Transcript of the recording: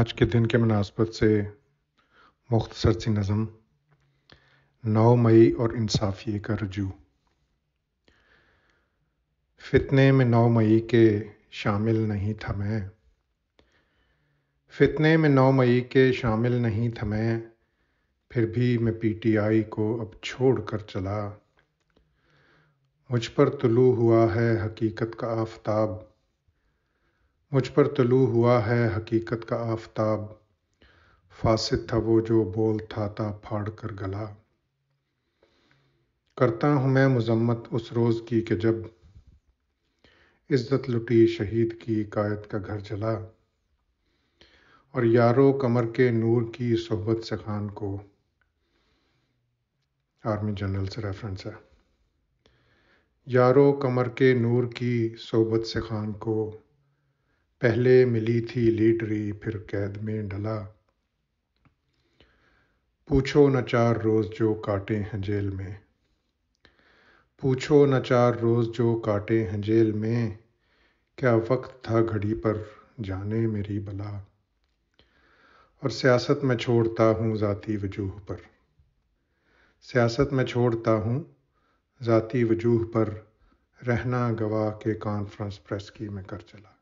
آج کے دن کے مناسبت سے مختصر سی نظم نو مئی اور انصافیے کا رجوع فتنے میں نو مئی کے شامل نہیں تھا میں فتنے میں نو مئی کے شامل نہیں تھا میں پھر بھی میں پی ٹی آئی کو اب چھوڑ کر چلا مجھ پر طلوع ہوا ہے حقیقت کا آفتاب مجھ پر طلوع ہوا ہے حقیقت کا آفتاب فاسد تھا وہ جو بول تھا تا پھاڑ کر گلا کرتا ہوں میں مذمت اس روز کی کہ جب عزت لٹی شہید کی قائد کا گھر جلا اور یارو کمر کے نور کی صحبت سے خان کو آرمی جنرل سے ریفرنس ہے یارو کمر کے نور کی صحبت سے خان کو پہلے ملی تھی لیڈری پھر قید میں ڈلا پوچھو نہ چار روز جو کاٹے ہیں جیل میں پوچھو نہ چار روز جو کاٹے ہیں جیل میں کیا وقت تھا گھڑی پر جانے میری بلا اور سیاست میں چھوڑتا ہوں ذاتی وجوہ پر سیاست میں چھوڑتا ہوں ذاتی وجوہ پر رہنا گواہ کے کانفرنس پریس کی میں کر چلا